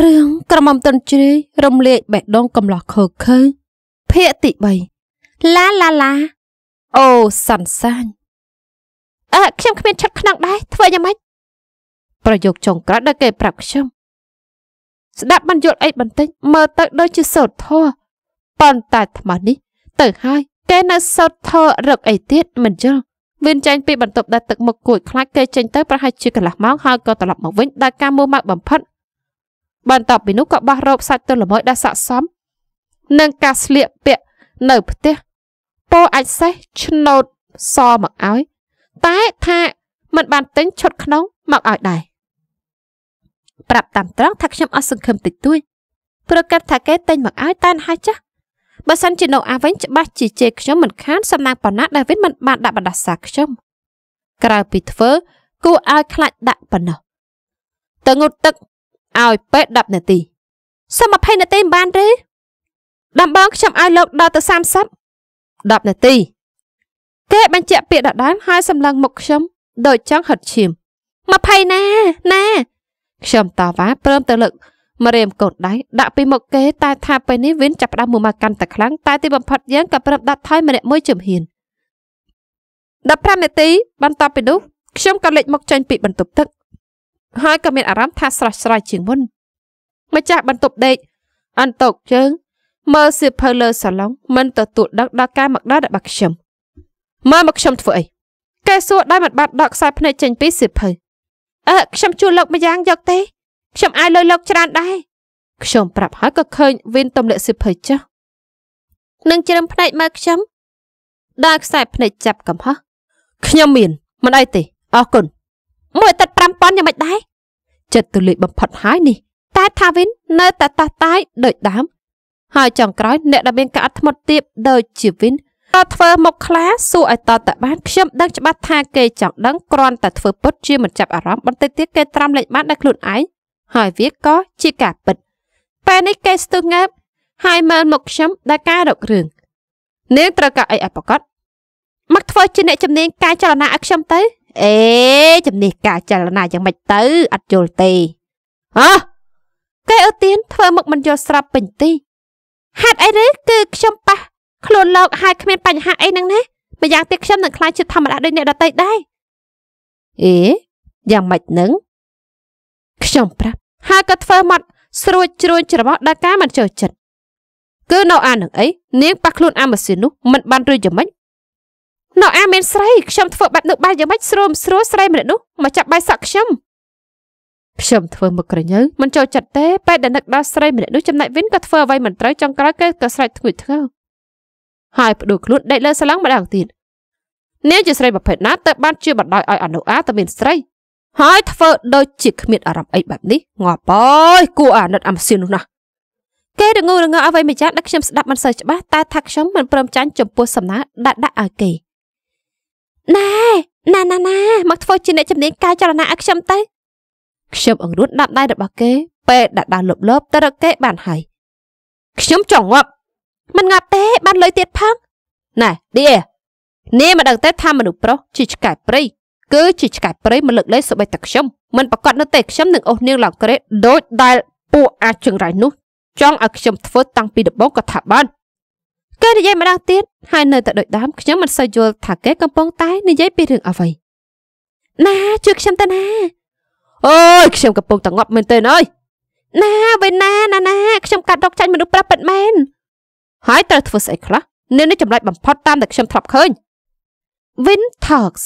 រឿងក្រមុំតុនជ្រាយរំលាយបេះដូងកំឡោះខើខើភាកទី3ឡាឡាឡាអូសាន់សាញអើខ្ញុំគ្មានឈុតខ្នងដែរធ្វើយ៉ាងម៉េចប្រយោគចុងក្រោយដែលគេប្រាប់ខ្ញុំស្ដាប់បានយល់អីបន្តិចមើលទៅដូចជាសោតធរប៉ុន្តែថ្មនេះ ទៅហើយគេនៅសោតធររកអីទៀតមិនយល់មានចាញ់ពីបន្ទប់ដែលទឹកមុខគួយខ្លាចគេចេញទៅប្រហែលជាកន្លះម៉ោងហើយក៏ត្រឡប់មកវិញដោយការមួម៉ៅបំផិតបន្ទាប់ពីនោះក៏បោះរ៉ូបសាច់ទន់ល្មើយដែលស័ក្តិសមនឹងការស្លៀកពាក់នៅផ្ទះពោអាចសេះឆ្នោតសមកឲ្យតែថាមិនបានទិញឈុតក្នុង មកឲ្យដែរប្រាប់តាមត្រង់ថាខ្ញុំអត់សង្ឃឹមតិចតួចប្រកាសថាគេទិញមកឲ្យតានហើយចាស់បើសិនជានៅអាវិញច្បាស់ជាជេខ្ញុំមិនខានសំណាងប៉ុណ្ណាដែលវិញមិនបានដាក់បណ្ដាសាខ្ញុំក្រៅពីធ្វើគួរឲ្យខ្លាចដាក់ប៉ុណ្ណោះទៅងូតទឹកឲ្យពេទ្យ10នាទីសិន20នាទីមិនបានទេដំបងខ្ញុំឲ្យលោកដល់ទៅ30 10នាទីគេបញ្ជាក់ពាក្យដដើមហើយសម្លឹងមុខខ្ញុំដូចចង់ហិតឈាម20ណាណា ខ្ញុំតវ៉ាព្រមទៅលើកម្រាម កូនដៃដាក់ពីមុខគេ តែ ថាពេលនេះវិនចាប់ផ្ដើមមួយមកកាន់តែខ្លាំងតែទីបំផុតយើងក៏ប្រាប់ដាត់ថយម្នាក់មួយជំហាន15នាទីបន្ទាប់ពីនោះខ្ញុំក៏លេចមុខចេញពីបន្ទប់ទឹកហើយក៏មានអារម្មណ៍ថាស្រស់ស្រាយជាងមុនម្ចាស់បន្ទប់ដេកអន្តោកជើងមើលសៀវភៅលើសាឡុងមិនទទួលដឹងដល់ការមកដល់របស់ខ្ញុំមើលមកខ្ញុំធ្វើអីគេសួរដោយមិនបាត់ដកខ្សែភ្នែកចេញពីសៀវភៅអឺខ្ញុំជួយលោកម្យ៉ាងយកទេខ្ញុំអាចលុយលោកច្រើនដែរខ្ញុំប្រាប់ហើយក៏ឃើញវិនទម្លាក់សៀវភៅចាស់នឹងជ្រឹមភ្នែកមើលខ្ញុំដើរខ្សែភ្នែកចាប់កំហុសខ្ញុំមានមិនអីទេអរគុណមួយអាទិត្យ5000យ៉ាងម៉េចដែរចិត្តទូលាយបំផុតហើយនេះតែថាវិននៅតែតោះតាយដូចដើមហើយចុងក្រោយអ្នកដែលមាន ការអត់ធ្មត់ទៀតដូចជាវិនក៏ធ្វើមកខ្លាសួរឲ្យតតបានខ្ញុំដឹងច្បាស់ថាគេចង់ដឹងគ្រាន់តែធ្វើពុតជាមិនចាប់អារម្មណ៍បន្តិចទៀតគេត្រាំលេខបានដល់ខ្លួនឯងហើយវាក៏ជាការពិតពេលនេះគេស្ទឹងងាប់ហើយមើលមកខ្ញុំដែលការរករឿងនាងត្រូវការអីអបកតមកធ្វើជាអ្នកជំនាញកាយចលនាឲ្យខ្ញុំទៅអេជំនេះការចលនាយ៉ាងម៉េចទៅអត់យល់ទេហ៎កែអូទៀនធ្វើមុខមិនយល់ស្រាប់ពេញទីហេតុអីឬគឺខ្ញុំប៉ះខ្លួនលោកហើយគ្មានបញ្ហាអីនឹងណាម្យ៉ាងទៀតខ្ញុំនឹងខ្លាចជាធម្មតាដូចអ្នកដតីដែរអេយ៉ាងម៉េចនឹងខ្ញុំប្រាប់ហើយក៏ធ្វើមកស្រួចជ្រួញច្រមុះដល់ការមិនចូលចិត្តគឺនៅអានឹងអីនាងប៉ះខ្លួនអាម៉ាស៊ីននោះមិនបាន រួចយ៉ាងម៉េចណូអាមានស្រីខ្ញុំធ្វើបែបនោះបានយ៉ាងម៉េចស្រួលស្រួលស្រីម្នាក់នោះមកចាប់បាយសក់ខ្ញុំខ្ញុំធ្វើមកក្រញើមិនចូលចិត្តទេពេលដែលនឹកដល់ស្រីម្នាក់នោះចំណែកវិញក៏ធ្វើអ្វីមិនត្រូវចុងក្រោយគេក៏ស្រែកធ្ងួយធ្ងរហើយផ្ដួលខ្លួនដេកលើសាឡាំងម្ដងទៀតនាងជាស្រីប្រភេទណាទៅបានជាបណ្ដោយឲ្យអនុអាទៅមានស្រីហើយធ្វើដូចជាគ្មានអារម្មណ៍អីបែបនេះងាប់អើយគួរអាណិតអាមសៀននោះណាគេរងងរងអ្វីម្យ៉ាងដែលខ្ញុំស្ដាប់មិនសូវច្បាស់តែថាខ្ញុំមិនព្រមចាញ់ចំពោះសំណាដែលដាក់ឲ្យគេណែណាណាណា មកធ្វើជាអ្នកជំនាញកាយចលនាឲ្យខ្ញុំទៅខ្ញុំអង្រួនដាប់ដៃរបស់គេពេលដាក់ដាស់លបលបទៅរកគេបានហើយខ្ញុំចង់ងាប់មិនងាប់ទេបានលុយទៀតផឹកណែឌីនេះមិនដឹងទេថាមនុស្សប្រុសជាឆ្កែព្រៃគឺជាឆ្កែព្រៃមិនលើកលែងសម្បីតែខ្ញុំមិនប្រកាសនៅទេខ្ញុំនឹងអូសនាងឡង្ក្រេដូចដែលពួកអាចចង្រៃនោះចង់ឲ្យខ្ញុំធ្វើតាំងពីដំបូងក៏ថាបានគេនិយាយម្ដងទៀតហើយនៅតែដូចដើមខ្ញុំមិនសូវយល់ថាគេកំពុងតែនិយាយពីរឿងអ្វីណាជួយខ្ញុំទៅណាអូយខ្ញុំកំពុងតែងាប់មែនទេអើយណាវិញណាណាណាខ្ញុំកាត់រកចាញ់មនុស្សប្រាប់ពិតមែនហើយត្រូវធ្វើស្អីខ្លះនៅនេះចម្លែកបំផុតតាមដែលខ្ញុំធ្លាប់ឃើញ Win Talks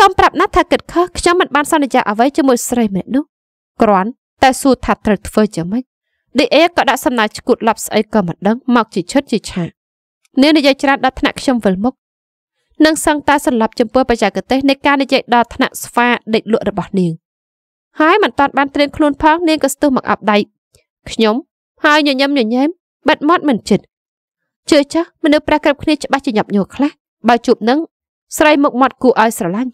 កុំប្រាប់ណាស់ថាគិតខុសខ្ញុំមិនបានសន្យាអ្វីជាមួយស្រីម្នាក់នោះគ្រាន់តែសួរថាត្រូវធ្វើយ៉ាងម៉េច DA ក៏ដាក់សំណើឈ្កួតលាប់ស្អីក៏មិនដឹងមកជាឈុតជាឆាកនាងនិយាយច្រើនដល់ថ្នាក់ខ្ញុំវិលមុខនិងសង្កតែសន្លប់ចំពោះបច្ចេកទេសនៃការនិយាយដល់ថ្នាក់ស្វាដេកលក់របស់នាងហើយមិនតាន់បានត្រៀមខ្លួនផងនាងក៏ស្ទុះមកអាប់ដៃខ្ញុំហើយញញឹមញញែមបាត់មាត់មិនចិត្តជឿចាស់មនុស្សប្រះក្របគ្នាច្បាស់ជាញាប់ញ័រខ្លះបើជួបនឹងស្រីមុខមាត់គួរឲ្យស្រឡាញ់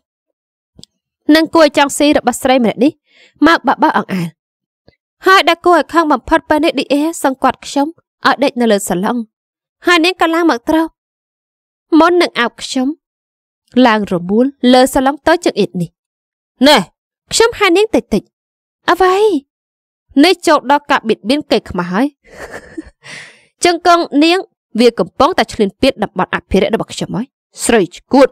និងគួរឲ្យចង់ស៊ីរបស់ស្រីម្នាក់នេះមកបាក់បាក់អង្អែលហើយដែលគួរឲ្យខឹងបំផុតពេលនេះឌីអេសង្កត់ខ្ញុំឲ្យដេកនៅលើសាឡុងហើយនាងក៏ឡើងមកត្រោបមុននឹងអោបខ្ញុំឡើងរមួលលើសាឡុងតូចជើងអ៊ីតនេះណែខ្ញុំហានាងតិចតិចអវ៉ៃនេះចូលដល់កាប់បៀតបៀនកេខ្មាស់ហើយចឹងកងនាងវាកំពុងតែឆ្លៀនពៀតតំបន់អភិរិយរបស់ខ្ញុំហើយស្រីឈួត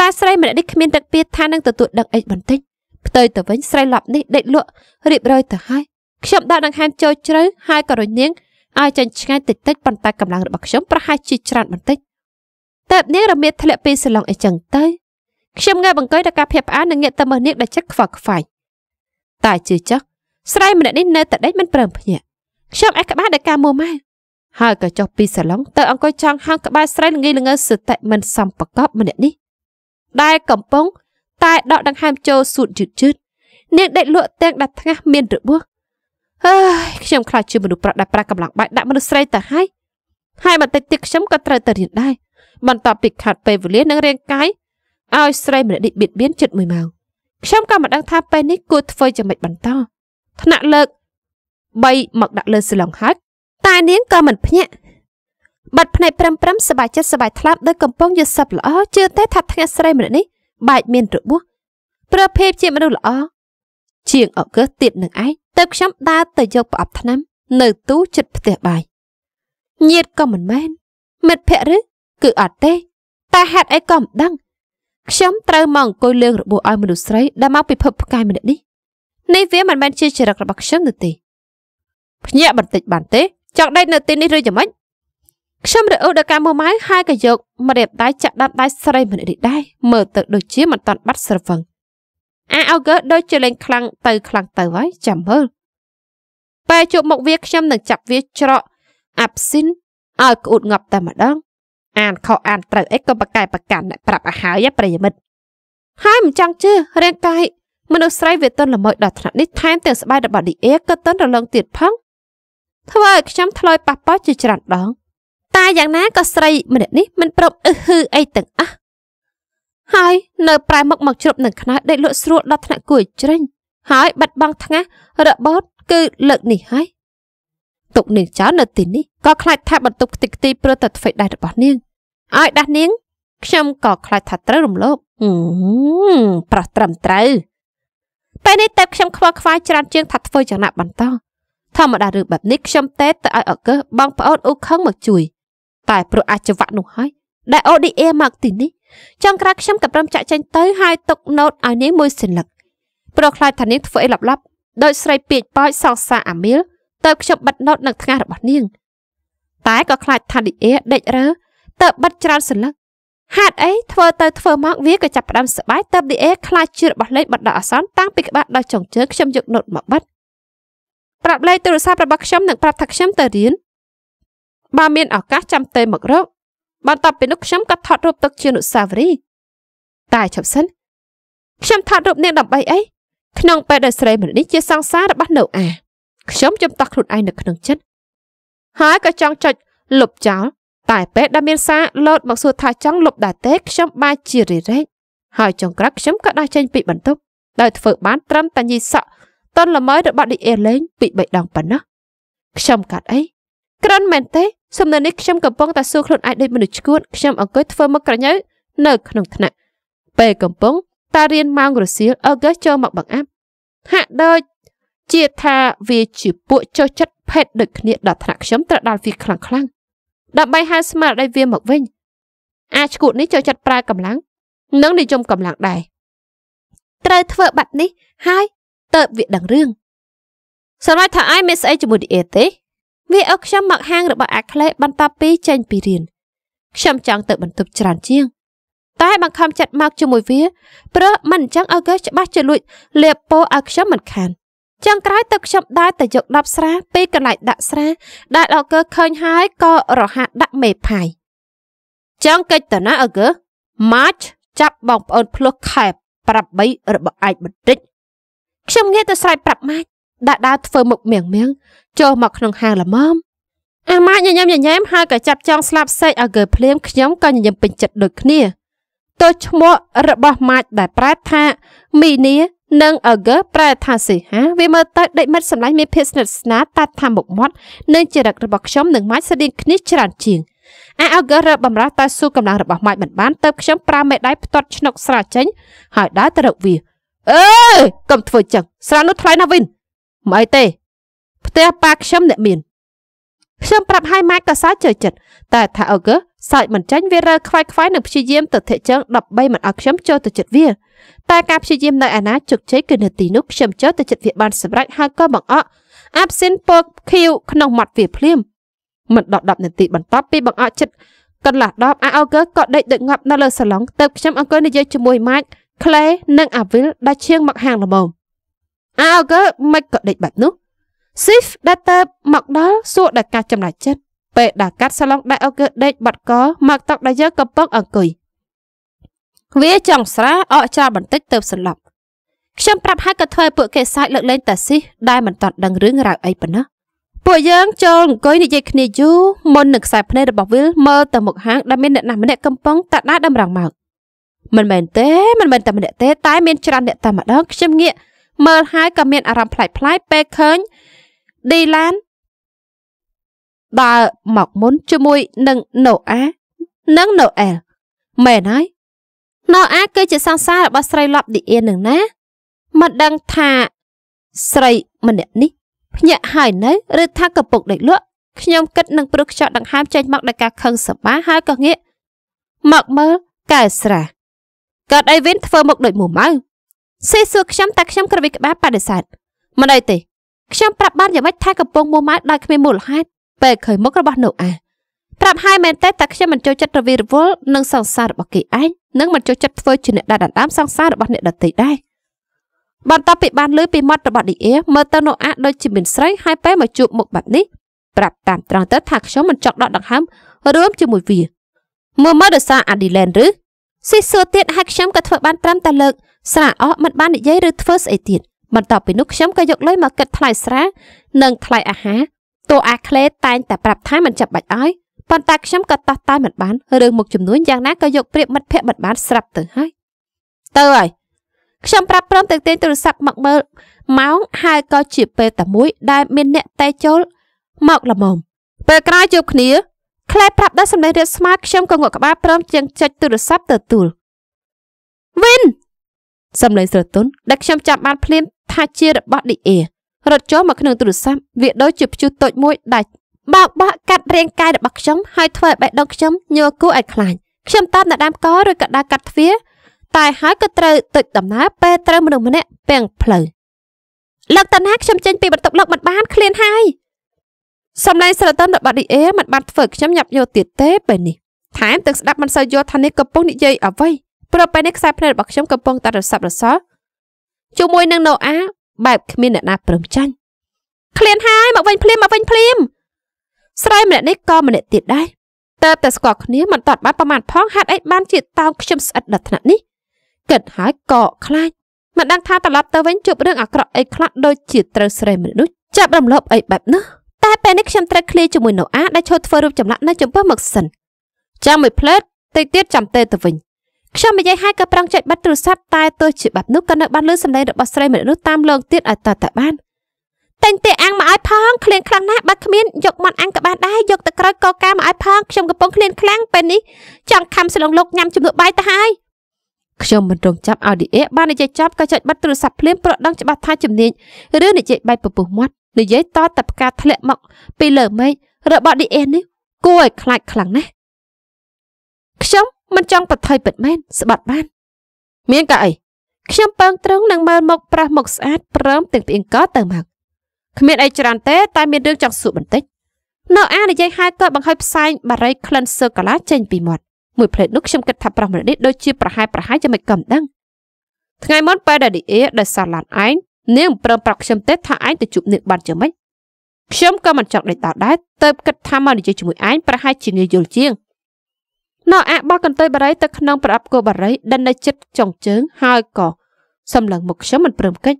តាស្រីម្នាក់នេះគ្មានទឹកពៀតថានឹងទទួលដឹងអីបន្តិចផ្ទុយទៅវិញស្រីឡប់នេះដេកលក់រៀបរយទៅហើយខ្ញុំដាក់ដង្ហើមចូលជ្រៅហើយក៏រញនាងឲ្យចេញឆ្ងាយតិចតិចប៉ុន្តែកម្លាំងរបស់ខ្ញុំប្រហែលជាច្រើនបន្តិចតែបនាងរមៀតធ្លាក់ពីសាឡុងអីចឹងទៅខ្ញុំងាយបង្កើនដល់ការភាពផ្អើលនិងងាកទៅមើលនាងដែលចិត្តខ្វល់ខ្វាយតែជឿចុះស្រីម្នាក់នេះនៅតែដេកមិនព្រមភ្ញាក់ខ្ញុំអះក្បាលដល់ការមួម៉ែហើយក៏ចុះពីសាឡុងទៅអង្គុយចង់ហៅក្បែរស្រីល្ងីល្ងើសតិមិនសំប្រកបម្នាក់នេះ ដែលកំពុង តែដកដង្ហើមចូលសួតយឺតយឺតនាងដេកលក់ទាំងដាច់ថ្ងាស់មានរបួសអើយខ្ញុំខ្លាចជាមនុស្សប្រុសដែលប្រាកម្លាំងបែកដាក់មនុស្សស្រីទៅហើយហើយបន្តិចទៀតខ្ញុំក៏ត្រូវទៅរៀនដែរបន្ទាប់ពីខាត់ពេលវេលានិងរាងកាយឲ្យស្រីម្នាក់នេះបៀតបៀនចិត្តមួយម៉ោងខ្ញុំក៏មិនដឹងថាពេលនេះគួរធ្វើយ៉ាងម៉េចបន្ត ថ្នាក់លើក3មកដាក់លើសិលងហើយតែនាងក៏មិនភ្ញាក់បាត់ភ្នែកព្រឹមព្រឹមសบายចិត្តសบายថ្លាប់ដោយកំពុងយល់សប្បល្អជឿទេថាថ្ងៃស្រីម្នាក់នេះបែកមានរបួសប្រភេទជាមនុស្សល្អជាងអកើសទៀតនឹងឯងទៅខ្ញុំដើរទៅយកប្រអប់ថ្នាំនៅទូជិតផ្ទះបាយញាតក៏មិនមែន មិត្តភក្តិឬគឺអត់ទេតែហេតុអីក៏មិនដឹងខ្ញុំត្រូវមកអង្គុយលើងរបួសឲ្យមនុស្សស្រីដែលមកពីភពផ្កាយម្នាក់នេះនេះវាមិនមែនជាចរិតរបស់ខ្ញុំនោះទេភ្ញាក់បន្តិចបានទេចង់ដេកនៅទីនេះឬយ៉ាងម៉េចខ្ញុំរអ៊ូដល់ការមើលម៉ៅហើយក៏យកម្រាមដៃចាក់ដាប់ដៃស្រីម្នាក់នេះដែរមើលទៅដូចជាមិនតាន់បាត់ស្រវឹងអាអោកើដូចជាលេងខ្លាំងទៅខ្លាំងទៅហើយចាំមើលពេលជួបមុខវា ខ្ញុំនឹងចាប់វាច្រកអាប់ស៊ីនឲ្យក្អួតងាប់តែម្ដងអានខុសអានត្រូវអីក៏ប្រកែប្រកាន់អ្នកប្រាប់ឲ្យហើយប្រិយមិត្តហើយមិនចង់ជឿរាងកាយមនុស្សស្រីវាទន់ល្មើយដល់ថ្នាក់នេះថែមទាំងស្បែករបស់ឌីអេក៏ទន់រលងទៀតផងធ្វើឲ្យខ្ញុំថ្លោយប៉ះប៉ោះជាច្រើនដងតែយ៉ាងណាក៏ស្រីម្នាក់នេះមិនប្រប់អឺហឺអីទាំងអស់ហើយនៅប្រែមុខមកជ្រប់នឹងខ្នើដេកលក់ស្រួលដល់ថ្នាក់គួរជ្រេញហើយបាត់បង់ថ្ងាសរបត់គឺលើកនេះហើយទុកនាងចោលនៅទីនេះក៏ខ្លាចថា បន្ទប់ខ្ទេចខ្ទីព្រោះតែធ្វើដៃរបស់នាងឲ្យដាស់នាង ខ្ញុំក៏ខ្លាចថាត្រូវរំលោភប្រោះត្រឹមត្រូវពេលនេះតែខ្ញុំខ្វល់ខ្វាយច្រើនជាងថាធ្វើយ៉ាងណាបន្តធម្មតារឿងបែបនេះខ្ញុំតែទៅឲ្យ អកើបងប្អូនអ៊ូខឹងមកជួយ តែព្រោះអាចវៈនោះហើយដែល ODA មកទីនេះចុងក្រោយខ្ញុំក៏ព្រមចាក់ចេញទៅហើយទុកណូតឲ្យនាងមួយសន្លឹកប្រខ្លាចថានាងធ្វើអីលាប់ៗដោយស្រីពីកប៉ោចសងសាអាមីលទៅខ្ញុំបិទណូតនៅថ្ងាសរបស់នាងតែក៏ខ្លាចថាឌីអេដេចរើទៅបិទច្រើនសន្លឹកហេតុអីធ្វើទៅធ្វើមកវាក៏ចាប់ផ្ដើមស្បាយទៅឌីអេខ្លាចជឿរបស់លេខបណ្ដោះអាសន្នតាំងពីក្បាលដល់ចុងជើងខ្ញុំយកណូតមកបិទប្រាប់លេខទូរស័ព្ទរបស់ខ្ញុំនិងប្រាប់ថាខ្ញុំទៅរៀនបើមានឱកាសចាំទៅមករកបន្ទាប់ពីនោះខ្ញុំក៏ថតរូបទឹកជាអនុស្សាវរីយ៍តែឈប់សិនខ្ញុំថតរូបនាងដើម្បីអីក្នុងពេលដែលស្រីម្នាក់នេះជាសង្សាររបស់នៅអាខ្ញុំចំតោះខ្លួនឯងនៅក្នុងចិត្តហើយក៏ចង់ចុចលុបចោលតែ ពេលដែលមានសារលោតមកសួរថាចង់លុបដែរទេខ្ញុំបែរជារិរែកហើយចុងក្រោយខ្ញុំក៏ដោះចេញពីបន្ទប់ដោយធ្វើបានត្រឹមតែញីសក់តនល្មើយរបស់ឌីអេលេងពី3ដងប៉ុណ្ណោះខ្ញុំកាត់អីក្រាន់មែនទេសំណើនេះខ្ញុំកំពុងតែសួរខ្លួនឯងដូចមនុស្សឈួតខ្ញុំអង្គុយធ្វើមុខក្រញ៉ូវនៅ ក្នុងថ្នាក់ ពេលកំពុង តារៀនម៉ោងរសៀលអើកើចូលមកបង្អាប់ហាក់ដូចជាថាវាជាពួកចុះចិត្តភេទដូចគ្នាដល់ថ្នាក់ខ្ញុំត្រូវដល់វាខ្លាំងខ្លាំងដើម្បីហៅស្មារតីវាមកវិញ អាឈួតនេះចុះចិត្តប្រើកម្លាំងនិងនិយមកម្លាំងដែរត្រូវធ្វើបាត់នេះហើយតើបវាដឹងរឿងសម្រាប់ថាអាយមានស្អីជាមួយឌីអេទេវាឲ្យខ្ញុំមកហាងរបស់អាក្លេបន្ទាប់ពីចេញពីរៀនខ្ញុំចង់ទៅបន្ទប់ច្រើនជាង តែបង្ខំចិត្តមកជាមួយវាព្រោះមិនអញ្ចឹងឲ្យគេច្បាស់ជាលួចលាបពោឲ្យខ្ញុំមិនខាន ចង់ក្រោយទៅខ្ញុំដើរទៅយក10ស្រា ពីកន្លែងដាក់ស្រាដែលអកើឃើញហើយក៏រហ័សដាក់មេផាយចង់កិច្ចតណាអកើម៉ាច់ចាប់បងប្អូនភ្លោះខែបប្រាប់បីរបស់ឯងបន្តិចខ្ញុំងាកទៅស្រែកប្រាប់ម៉ាច់ដាក់ដាវធ្វើមុខមៀងមៀងចូលមកក្នុងហាងល្មមអាម៉ាញញឹមញញែមហើយក៏ចាប់ចង់ស្លាប់សេកឲ្យគេភ្លាមខ្ញុំក៏ញញឹមពេញចិត្តដូចគ្នាតើឈ្មោះរបស់ម៉ាច់ដែលប្រែថាមីនីនិងអហ្គើប្រែ ថាសិហាវាមើលទៅដូចមិត្តសម្លាញ់មានភាពស្និទ្ធស្នាលតាត់ថាមុខមាត់និងចរិតរបស់ខ្ញុំនិងម៉ាច់ស្តៀងគ្នាច្រើនជាងអាអហ្គើរើបំរាស់តើស៊ូកម្លាំងរបស់ម៉ាច់មិនបានទៅខ្ញុំប្រើមេដៃផ្ទាត់ឆ្នុកស្រាចេញហើយដើរទៅរកវាអេកុំធ្វើចឹងស្រានោះថ្លៃណាស់វិញមិនអីទេ ផ្ទះប៉ាខ្ញុំអ្នកមានខ្ញុំប្រាប់ឲ្យម៉ែក៏សើចចូលចិត្តតែថាអូកើសើចមិនចាញ់វារើខ្វាយខ្វាយនឹងព្យាយាមទៅធាក់ជើង13មិនឲ្យខ្ញុំចូលទៅចិត្តវាតែការព្យាយាមនៅអាណាជោគជ័យគឺនៅទីនោះខ្ញុំចូលទៅចិត្តវាបានសម្រេចហើយក៏បង្អកអាប់សិនពកខៀវក្នុងមាត់វាភ្លាមមិនដល់10នាទីបន្ទាប់ពីបង្អកចិត្តកន្លះដបអាអូកើក៏ដេកដូចងាប់នៅលើសាឡុងទៅខ្ញុំអង្គុយនិយាយជាមួយម៉ាច់ក្លេនិងអាវិលដែលឈៀងមកហាងល្មមអើក៏មិនក៏ដេកបែបនោះ Sif ដែលតើមកដល់សួរដល់ការចំណាយចិត្តពេលដែលកាត់សាឡុងដែលអូកើដេកបាត់កមកតុកដែលយើងកំពុងអង្គុយវាចង់ស្រាអកច្រាបន្តិចទៅស្លាប់ខ្ញុំប្រាប់ហើយក៏ធ្វើឲ្យពួកគេសាច់លើកលែងតាស៊ីដែលមិនតាត់ដឹងរឿងរ៉ាវអីប៉ុណ្ណោះពួកយើងចូលអង្គុយនិយាយគ្នាយូរមុននឹងខ្សែភ្នែករបស់វិលមើលទៅមុខហាងដែលមានអ្នកណាម្នាក់កំពុងតាដាតម្រង់មកមិនមែនទេមិនមែនតែម្នាក់ទេតែមានច្រើនអ្នកតែម្ដងខ្ញុំងាកមើលហើយក៏មានអារម្មណ៍ប្លែកប្លែកពេលឃើញឌីឡានដើរមកមុនជាមួយនឹងណូអានិងណូអែលមែនហើយណូអាគឺជាសង្សាររបស់ស្រីឡប់ឌីអៀននឹងណា មិនដឹងថាស្រីម្នាក់នេះភ្ញាក់ហើយនៅឬថាកំពុងដេកលក់ខ្ញុំគិតនឹងព្រឹសខ្យល់ដង្ហើមចេញមកដោយការខឹងសម្បាហើយក៏ងាកមកមើលកែស្រាកើតអីវិញធ្វើមកដូចមួម៉ៅសេះសួរខ្ញុំតែខ្ញុំក្រវិក្បាលបដិសេធមិនអីទេខ្ញុំប្រាប់បានយ៉ាងម៉េចថាកំពុងមួម៉ៅដោយគ្មានមូលហេតុពេលឃើញមុខរបស់លោកអាប្រាប់ហើយមែនទេតែខ្ញុំមិនចូលចិត្តរវិរវល់នឹងសង្សាររបស់គេឯងនិងមិនចូលចិត្តធ្វើជាអ្នកដាដណ្ដើមសង្សាររបស់អ្នកដទៃដែរបន្ទាប់ពីបានលើពីមាត់របស់ឌីអេមើលទៅនោះអាដូចជាមានស្រីហើយពេលមកជួបមុខបាត់នេះប្រាប់តាមត្រង់ទៅថាខ្ញុំមិនចង់ដកដង្ហើមរួមជាមួយវាមើលមើលដោយសារអាឌីឡែនឬស៊ីសួរទៀតហើយខ្ញុំក៏ធ្វើបានត្រឹមតែលើកស្រាអស់មិនបាននិយាយឬធ្វើស្អីទៀតបន្ទាប់ពីនោះខ្ញុំក៏យកលុយមកគិតថ្លៃស្រានិងថ្លៃអាហារតួអាក្លេតែងតែប្រាប់ថាមិនចាំបាច់ឲ្យប៉ុន្តែខ្ញុំក៏តោះតែមិនបានរឿងមុខចំនួនយ៉ាងណាក៏យកប្រៀបមិត្តភ័ក្តិមិនបានស្រាប់ទៅហើយទៅហើយខ្ញុំប្រាប់ព្រមទៅទាញទូរស័ព្ទមកមើលម៉ោងហើយក៏ជាពេលតែមួយ ដែលមានអ្នកតេចូលមកល្មម ពេលក្រោយជួបគ្នាខ្លែប្រាប់ដោយសម្ដីរាបស្មើខ្ញុំក៏ងក់ក្បាលព្រមទាំងចុចទូរស័ព្ទទទួលវិនសម្ដីស្រទន់ដែលខ្ញុំចាប់បាន ភ្លាម ថាជារបស់ឌីអេរត់ចូលមកក្នុងទូរស័ព្ទវាដូចជាព្យុះតូចមួយដាច់បោកបាក់កាត់រាងកាយរបស់ខ្ញុំហើយធ្វើឲ្យបេះដូងខ្ញុំញ័រគូឲ្យខ្លាញ់ខ្ញុំតាមដណ្ដើមកឬក៏ដើរកាត់ទ្វារតែហើយក៏ត្រូវទុចដំណើរពេលត្រូវមនុស្សម្នាក់ពេងផ្លូវលោកតាណាខ្ញុំចេញពីបន្ទប់លោកមិនបានឃ្លានហើយសម្លេងស្រទន់របស់ឌីអេមិនបានធ្វើខ្ញុំញាប់យល់ទៀតទេពេលនេះថែមទាំងស្ដាប់មិនសូវយល់ថានេះកំពុងនិយាយអ្វីព្រោះពេលនេះខ្សែភ្នែករបស់ខ្ញុំកំពុងតែរសាប់រសល់ជាមួយនឹងណូអាបែបគ្មានអ្នកណាព្រមចាញ់ឃ្លានហើយមកវិញភ្លាមមកវិញភ្លាមស្រីម្នាក់នេះក៏ម្នាក់ទៀតដែរតើបតែស្គាល់គ្នាមិនតាត់បានប្រមាណផងហេតុអីបានជាតោងខ្ញុំស្អិតដល់ថ្នាក់នេះគិតហើយកកខ្លាចមិនដឹងថាត្រឡប់ទៅវិញជួបរឿងអាក្រក់អីខ្លះដូចជាត្រូវស្រីមនុស្សចាប់រំលោភអីបែបនោះតែពេលនេះខ្ញុំត្រូវឃ្លាជាមួយនៅអាដែលឈរធ្វើរូបចម្លាក់នៅចំពោះមុខសិនចាំមួយផ្លែតតិចទៀតចាំតេទៅវិញខ្ញុំនិយាយហើយក៏ប្រឹងចុចបិទទូរស័ព្ទតែទោះជាបែបនោះក៏នៅបានលឺសម្លេងរបស់ស្រីមនុស្សតាមលងទៀតឲ្យតតបានតែងតែអាំងមកឲ្យផងឃ្លានខ្លាំងណាស់បើគ្មានយកមាត់អាំងក៏បានដែរយកទៅក្រោយកកការមកឲ្យផងខ្ញុំកំពុងឃ្លានខ្លាំងពេលនេះចង់ខំស្លងលោកញ៉ាំជំនួសបាយទៅហើយខ្ញុំមិនរងចាប់ audio បាននិយាយចប់ក៏ចុចបិទទូរស័ព្ទភ្លាមព្រោះដឹងច្បាស់ថាជំនាញឬនិយាយបែបពពុះមាត់និយាយតតតែផ្កាធ្លាក់មក ពីលើមេឃរបស់ DS នេះគួរឲ្យខ្លាចខ្លាំងណាស់ខ្ញុំមិនចង់ប្រថុយពិតមែន ស្បាត់បាន មានកាអីខ្ញុំពើងត្រឹងនឹងមើលមក ប្រះមកស្អាតព្រមទាំងផ្អៀងកទៅមកគ្មានអីច្រើនទេ តែមានរឿងចង់សួរបន្តិចនៅអានិយាយហើយក៏បង្ហើយផ្សែងបារីក្លិនសូកូឡាចេញពីមាត់មួយផ្លេតនោះខ្ញុំគិតថាប្រះមរនេះដូចជាប្រហែលប្រហែលយ៉ាងមិនកំដឹងថ្ងៃមុនពេលដែលឌីអេដែលសាឡានឯងនាងប្រឹងប្រាប់ខ្ញុំទេថាឯងទៅជួបនាងបាត់យ៉ាងម៉េចខ្ញុំក៏មិនចង់ដេកតដែរទៅគិតថាមកនិយាយជាមួយឯងប្រហែលជាងាយយល់ជាងនៅអាក់បោះកន្ទុយបារីទៅក្នុងប្រអប់គោបារីដិននៅចិត្តចុងជើង ហើយក៏សម្លឹងមកខ្ញុំមិនព្រមកិច្ច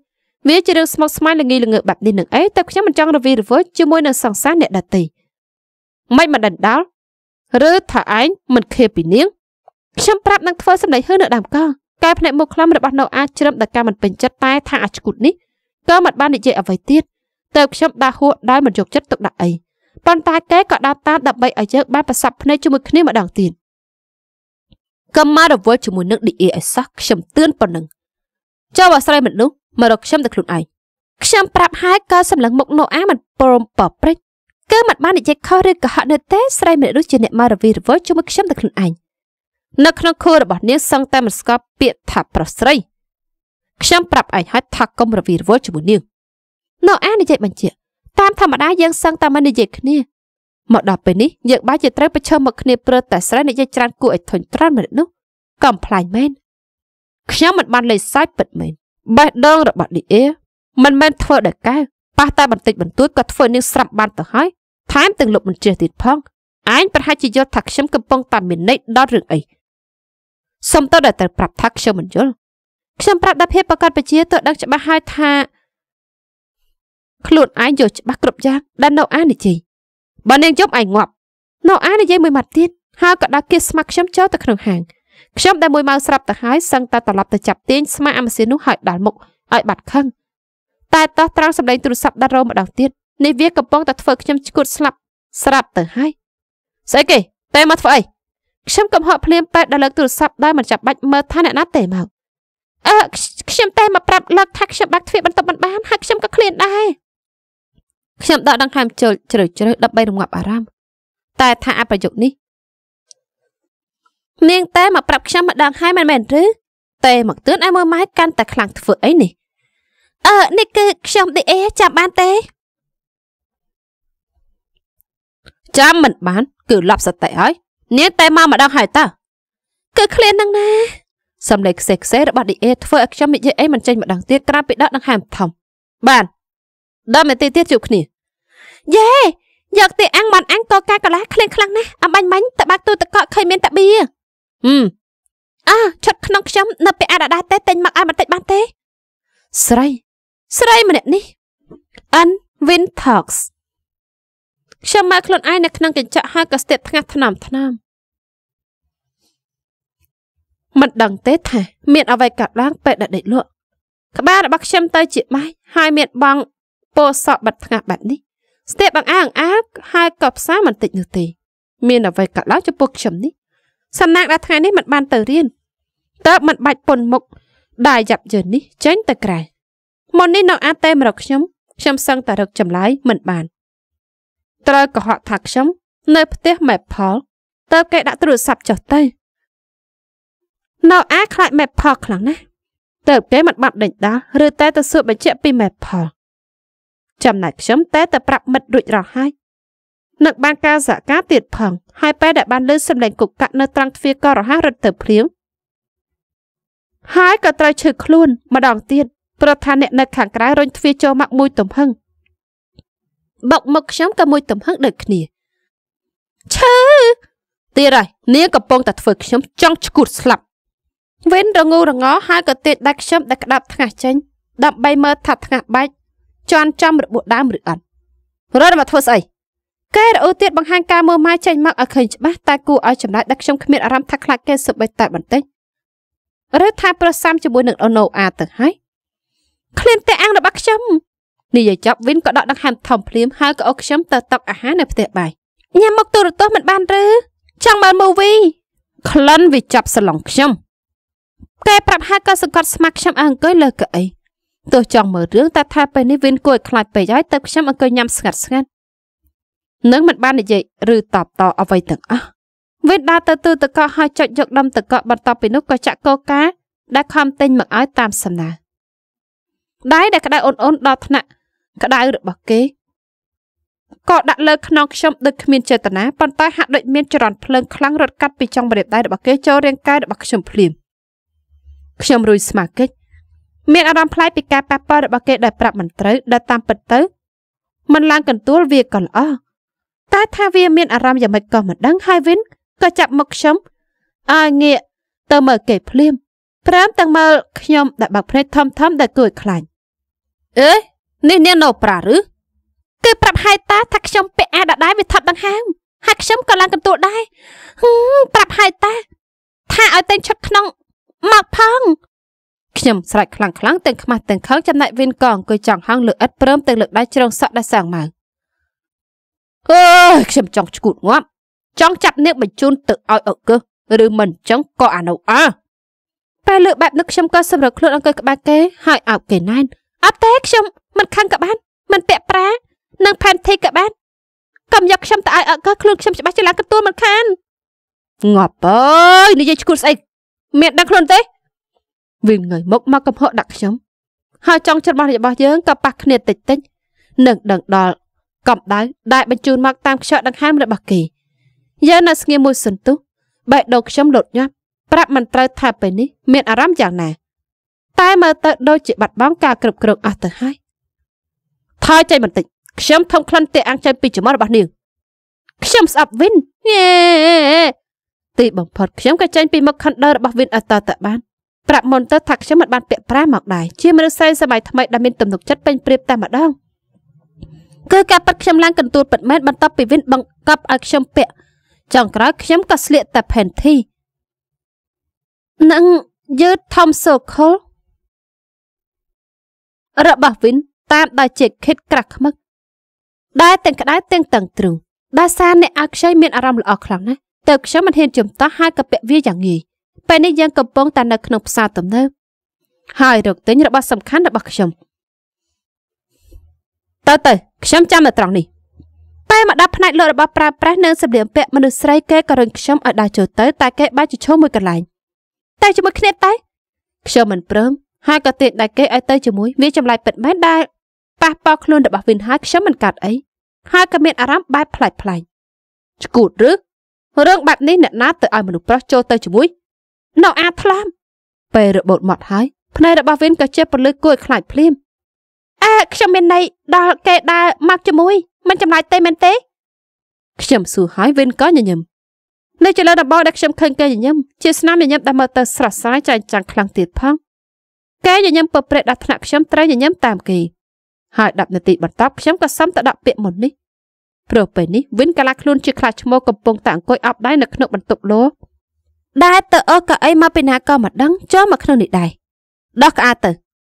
វាជារឿងស្មុគស្មាញល្ងីល្ងើបែបនេះនឹងអីតែខ្ញុំមិនចង់រវីរវើជាមួយនឹងសង្សារអ្នកដតីមិនមិនដិនដាល់ឬថាឯងមិនខេពីនាងខ្ញុំប្រាប់នឹងធ្វើសម្ដីហឺនៅដើមកោកែភ្នែកមុខខ្លំរបស់នៅអាចជ្រឹមដល់ការមិនពេញចិត្តតែថាអាឆ្កូតនេះក៏មិនបាននិយាយអ្វីទៀតទៅខ្ញុំដាស់ហួរដោយមិនយកចិត្តទុកដាក់អីប៉ុន្តែគេក៏ដើរតាមដើម្បីឲ្យយើងបានប្រសពភ្នែកជាមួយគ្នាម្ដងទៀតកុំមករវល់ជាមួយនឹង DA ឲ្យសោះខ្ញុំទឿនប៉ុណ្ណឹងចូលអាស្រ័យមនុស្សមករកខ្ញុំទៅខ្លួនឯងខ្ញុំប្រាប់ហើយក៏សម្លឹងមុខណូអាមិនព្រមប៉ប្រិចគឺមិនបាននិយាយខុសឬកុហកនៅទេស្រីមនុស្សជាអ្នកមករវីរវល់ជាមួយខ្ញុំទៅខ្លួនឯងនៅក្នុងខួររបស់នាងសឹងតែមិនស្កប់ពាក្យថាប្រុសស្រីខ្ញុំប្រាប់ឯងហើយថាកុំរវីរវល់ជាមួយនាងនៅអានិយាយបញ្ជាក់តាមធម្មតាយើងសឹងតែមិននិយាយគ្នាមកដល់ពេលនេះយើងបែរជាត្រូវប្រឈមមុខគ្នាព្រឺតែស្រីនិយាយច្រើនគួរឲ្យធុញទ្រាន់មែននោះកំផ្លាញមែនខ្ញុំមិនបានលេសសាច់ពិតមែនបេះដូងរបស់ឌីអេមិនមែនធ្វើដោយកែវប៉ះតែបន្តិចបន្តួចក៏ធ្វើនាងស្រាប់បានទៅហើយថែមទាំងលុបមិនចេះទៀតផងឯងប្រហែលជាយល់ថាខ្ញុំកំពុងតែមានន័យដល់រឿងអីសុំទោសដែលត្រូវប្រាប់ថាខ្ញុំមិនយល់ខ្ញុំប្រាប់ដល់ភាពប្រកាសពជាទោះដឹងច្បាស់ហើយថាខ្លួនឯងយល់ច្បាស់គ្រប់យ៉ាងដែលនៅអានិជ័យបើនាងយប់ឯងងាប់នៅអានិយាយមួយម៉ាត់ទៀតហើយក៏ដាក់គៀសស្មាក់ខ្ញុំចូលទៅក្នុងហាងខ្ញុំដែលមួយម៉ោងស្រាប់ទៅហើយសឹងតែត្រឡប់ទៅចាប់ទាញស្មាអាម៉ាស៊ីននោះឲ្យដល់មុខឲ្យបាត់ខឹងតែតោះត្រង់សម្លេងទូរស័ព្ទដាត់រោម្ដងទៀតនេះវាកំពុងតែធ្វើខ្ញុំឈួតស្លាប់ស្រាប់ទៅហើយស្អីគេ តែមកធ្វើអីខ្ញុំកំហកភ្លាមតែដល់លើកទូរស័ព្ទដោយមិនចាំបាច់មើលថាអ្នកណាទេមកអឺខ្ញុំតែមកប្រាប់លើកថាខ្ញុំបាក់ទ្វារបន្ទប់មិនបានហើយខ្ញុំក៏ឃ្លានដែរខ្ញុំដកដង្ហើមចូល ជ្រៅជ្រៅដើម្បីរងាប់អារម្មណ៍តែថាអប្រយុគនេះនាងតែមកប្រាប់ខ្ញុំម្ដងហើយមិនមែនឬតែមកទឿនឲ្យមើលម៉ែកាន់តែខ្លាំងធ្វើអីនេះអឺនេះគឺ ខ្ញុំឌីអេចាំបានទេចាំមិនបាន គឺលប់សតិហើយនាងតែមកម្ដងហើយតើគឺឃ្លាននឹងណាសំឡេងខ្សេះខ្សេះរបស់ឌីអេធ្វើឲ្យខ្ញុំនិយាយអីមិនចេញម្ដងទៀតក្រៅពីដកដង្ហើមធំបាន10នាទីទៀតជួបគ្នាយេយកទីអាំងមិនអាំងតកាកន្លះឃ្លានខ្លាំងណាស់អំបាញ់មាញ់តបាក់ទូតកកឃើញមានតាបៀហឹមអើឈុតក្នុងខ្ញុំនៅពេលអាដាដាទេតែញមកឲ្យបន្តិចបានទេស្រីស្រីម្នាក់នេះ An Wintox ខ្ញុំមើលខ្លួនឯងនៅក្នុងកញ្ចក់ហើយក៏ស្ទាបថ្ងាស់ថ្នមថ្នមមិនដឹងទេថាមាន អ្វីកើតឡើងពេលដែលដេកលក់ក្បាលរបស់ខ្ញុំទៅជាបាច់ហើយមានបងពោសក់បាត់ថ្ងាស់បែបនេះស្ទាបបង្អើអើហើយក៏ផ្សាមិនតិចនោះទេមានអ្វីកើតឡើងចំពោះខ្ញុំនេះសំណាងដល់ថ្ងៃនេះមិនបានទៅរៀនតើមិនបាច់ពុនមុខដែលយ៉ាប់យឺននេះចេញទៅក្រៅមុននេះនៅ អាចតែមករកខ្ញុំខ្ញុំសឹងតែរកចម្លើយមិនបានត្រូវកុហកថាខ្ញុំនៅផ្ទះ Maple តើគេដាក់ទូរស័ព្ទចុះទៅនៅអាខ្លាច Maple ខ្លាំងណាស់តើគេមិនបាត់ដេញដាល់ឬតែទៅសួរបញ្ជាក់ពី Maple ចំណែកខ្ញុំតែទៅប្រាប់មិត្តរួចរាល់ហើយនឹងបាន ការសហការទៀតផងហើយពេលដែលបាន លើសម្លេងគុកកាក់នៅត្រង់ទ្វារក៏រហ័សរត់ទៅភ្លាមហើយក៏ត្រូវឈឺខ្លួនម្ដងទៀតព្រោះថាអ្នកនៅខាងក្រៅរុញទ្វារចូលមកមួយទំហឹងបោកមុខខ្ញុំក៏មួយទំហឹងដូចគ្នាឈឺទៀតហើយនាងកំពុងតែធ្វើខ្ញុំចង់ឈួតស្លាប់វិញរងូរងោហើយក៏ទេដាច់ខ្ញុំដែលក្តាប់ថ្ងាសចេញដើម្បីមើលថាថ្ងាសបាច់ជន់ចំរបួសដើមឬអត់រត់មកធ្វើស្អីគេរអ៊ូទៀតបង្ហាញការមើលម៉ាយចេញមកឲ្យឃើញច្បាស់តែគួរឲ្យចំណាយដាក់ខ្ញុំគ្មានអារម្មណ៍ថាខ្លាចគេសឹកបីតែបន្តិចឬថាប្រសាមជាមួយនឹងអូណូអាទៅហើយឃ្លានតែអាំងរបស់ខ្ញុំនិយាយចប់វិនក៏ដកដង្ហើមធំភ្លាមហើយក៏អុកខ្ញុំទៅតុអាហារនៅផ្ទះបាយញ៉ាំមកទូរទស្សន៍មិនបានឬចង់មើល movie ក្លិនវាចាប់សឡុងខ្ញុំកែប្រាប់ហើយក៏សង្កត់ស្មាក់ខ្ញុំអង្គុយលើកៅអីទោះចង់មើលរឿងតែថាពេលនេះវិនគួរឲ្យខ្លាចពេកហើយទៅខ្ញុំអង្គុយញ៉ាំស្ងាត់ស្ងាត់នឹងមិនបាននិយាយឬតបតអ្វីទាំងអស់វិនដើរទៅទូទឹកកកហើយចុចយកដុំទឹកកកបន្ទាប់ពីនោះក៏ចាក់កោកាដែលខំទិញមកឲ្យតាមសំណើដៃដែលក្តៅអូនអូនដល់ថ្នាក់ក្តៅរបស់គេក៏ដាក់លើខ្នងខ្ញុំដូចគ្មានចេតនាប៉ុន្តែហាក់ដូចមានចរន្តភ្លើងខ្លាំងរត់កាត់ពីចុងម្រាមដៃរបស់គេចូលរាងកាយរបស់ខ្ញុំភ្លាមខ្ញុំរួចស្មារកិច្ចមានអារម្មណ៍ប្លែកពីការប៉ះពាល់របស់គេ ដែលប្រាប់មិនត្រូវដែលតាមពិតទៅមិនឡើងកន្ទួលវាក៏ល្អតែថាវាមានអារម្មណ៍យ៉ាងម៉េចក៏មិនដឹងហើយវិញក៏ចាប់មុខខ្ញុំឲ្យងាកទៅមើលគេភ្លាមប្រាំទាំងមើលខ្ញុំដែលបាក់ភ្នែកធំធំដែលគួរឲ្យខ្លាចអេនេះនាងនៅប្រាឬគេប្រាប់ហៅតាថាខ្ញុំពាក់អាដដែលវាថត់ដង្ហើមហើយខ្ញុំក៏ឡើងកន្ទួលដែរប្រាប់ហៅតាថាឲ្យតែងឈុតក្នុងមកផង ខ្ញុំស្រែកខ្លាំងខ្លាំងទាំងខ្មាស់ទាំងខឹងចំណែកវិនក៏អង្គុយចង់ហងលើឥតព្រមទាំងលើកដៃជ្រងសក់ដល់សាងម៉ៅអើយខ្ញុំចង់ឈួតងាប់ចង់ចាប់នាងបញ្ជូនទៅឲ្យអកឹសឬមិនចឹងក៏អានៅអើពេលលើកបែបនេះខ្ញុំក៏សម្រឹកខ្លួនអង្គុយក្បែរគេហើយអោបគេណែនអត់ទេខ្ញុំមិនខឹងក៏បានមិនពាក់ប្រានិងផែនធីក៏បានកុំយកខ្ញុំទៅឲ្យអកខ្លួនខ្ញុំច្បាស់ជាឡើងកទួលមិនខានងាប់អើយនិយាយឈួតស្អីមានដឹងខ្លួនទេវាងើយមុខមកកំហកដាក់ខ្ញុំហើយចង់ចិត្តរបស់របស់យើងក៏ប៉ះគ្នាតិចតិចនឹងដឹងដល់កំដៅដែលបញ្ជូនមកតាមខ្យល់ដង្ហើមរបស់គេយើងនៅស្ងៀមមួយសន្ទុះបែកដកខ្ញុំលត់ញាប់ប្រាប់មិនត្រូវថាពេលនេះមានអារម្មណ៍យ៉ាងណាតែមើលទៅដូចជាបាត់បង់ការគ្រប់គ្រងអស់ទៅហើយថយចេញបន្តិចខ្ញុំធំក្លិនទេអាំងចេញពីច្រមុះរបស់នាងខ្ញុំស្អប់វិនញ៉េទីបំផុតខ្ញុំក៏ចេញពីមុខខណ្ឌរបស់វិនអតតបានប្រាប់មុនទៅថាខ្ញុំមិនបានពាក់ប្រាមកដែរជាមនុស្សស្រីសម័យថ្មីដែលមានទំនុកចិត្តពេញព្រៀបតែម្ដងគឺការប៉ັດខ្ញុំឡើងកន្ទួលពិតមែនបន្ទាប់ពីវិន បង្កប់ឲ្យខ្ញុំពាក់ចុងក្រោយខ្ញុំក៏ស្លៀកតែផេនធីនិងយឺតធំសូខុលរបស់វិនតាមដោយជាតិខិតក្រាស់ខ្មឹកដែលទាំងក្តៅទាំងតឹងទ្រូងដោយសារអ្នកឲ្យខ្ចីមានអារម្មណ៍ល្អខ្លាំងណាស់ទៅខ្ញុំមិនហ៊ានចំតោះហើយក៏ពាក់វាយ៉ាងងាយពេលនេះយើងកំពុងតែនៅក្នុងផ្សារទំនើបហើយរកទិញរបស់សំខាន់របស់ខ្ញុំទៅទៅខ្ញុំចាំនៅត្រង់នេះពេលមកដល់ផ្នែកលក់របស់ប្រើប្រាស់និងសម្លៀកបំពាក់មនុស្សស្រីគេក៏រញខ្ញុំឲ្យដើរចូលទៅតែគេបែរជឈោមួយកន្លែងតែជាមួយគ្នាតែខ្ញុំមិនព្រមហើយក៏ទាញដៃគេឲ្យទៅជាមួយវាចម្លែកពិតមែនដែលប៉ះប៉ោខ្លួនរបស់វិនហើយខ្ញុំមិនកាត់អីហើយក៏មានអារម្មណ៍បែបផ្លាច់ផ្លាច់ឈួតឬរឿងបែបនេះអ្នកណាទៅឲ្យមនុស្សប្រុសចូលទៅជាមួយនៅអាថ្លាមពេលរបូតមាត់ហើយភ្នែករបស់វិនក៏ចេះពលឺគួរខ្លាចភ្លាមអើខ្ញុំមានន័យដល់គេដើរមកជាមួយ មិនចំណាយទេមែនទេ ខ្ញុំសួរហើយវិនក៏ញញឹមនៅចលនដបដែលខ្ញុំឃើញគេញញឹមជាស្នាមញញឹមដែលមើលទៅស្រស់ស្រាយចាញ់ចាំងខ្លាំងទៀតផងគេញញឹមពព្រែកដល់ថ្នាក់ខ្ញុំត្រូវញញឹមតាមគេហើយ10នាទីបន្ទាប់ខ្ញុំក៏សឹមទៅដកពាក្យមុននេះព្រោះពេលនេះវិនកាឡាខ្លួនជាខ្លាចឈ្មោះកំពុងតែអង្គុយអប់ដៃនៅក្នុងបន្ទប់លោដែលទៅអើក៏អីមកពីណាក៏មិនដឹងចូលមកក្នុងនេះដែរដោះក្អាទៅ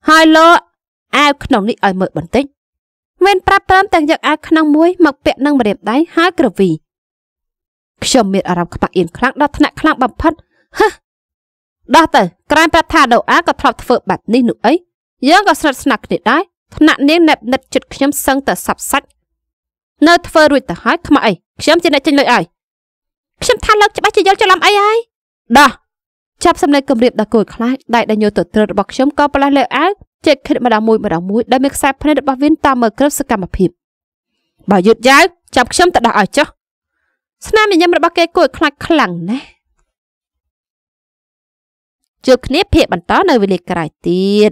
ហើយលោអាវក្នុងនេះឲ្យមើលបន្តិចមានប្រាប់ប្រាំទាំងយកអាវក្នុងមួយ មកពាក់នឹងម្រាមដៃហើយក្រវីខ្ញុំមានអារម្មណ៍ខ្មាស់អៀនខ្លាំងដល់ថ្នាក់ខ្លាំងបំផិតហឹដោះទៅ ក្រែងប្រាប់ថាដូអាក៏ធ្លាប់ធ្វើបែបនេះនោះអីយើងក៏ស្រត់ស្នាក់គ្នាដែរថ្នាក់នាងណែបណិតចិត្តខ្ញុំសឹងតែសាប់សាច់នៅធ្វើរួចទៅហើយខ្មៅអីខ្ញុំជាអ្នកចេញលុយឲ្យខ្ញុំថាលើកច្បាស់ជាយល់ច្រឡំអីហើយដោះចាប់សម្លេងគម្រាមដល់គួយខ្លាចដៃដែលញយទៅត្រើតរបស់ខ្ញុំក៏ប្រឡាស់លើអាវចេកខិតម្ដងមួយម្ដងមួយដែលមានខ្សែភ្នែករបស់វាតាមមើលគ្រប់សកម្មភាពបើយឺតយ៉ាវចាប់ខ្ញុំទៅដោះឲ្យចុះស្នាមញញឹមរបស់គេគួរខ្លាចខ្លាំងណាស់ជួបគ្នាភាកបន្តនៅវេលាក្រោយទៀត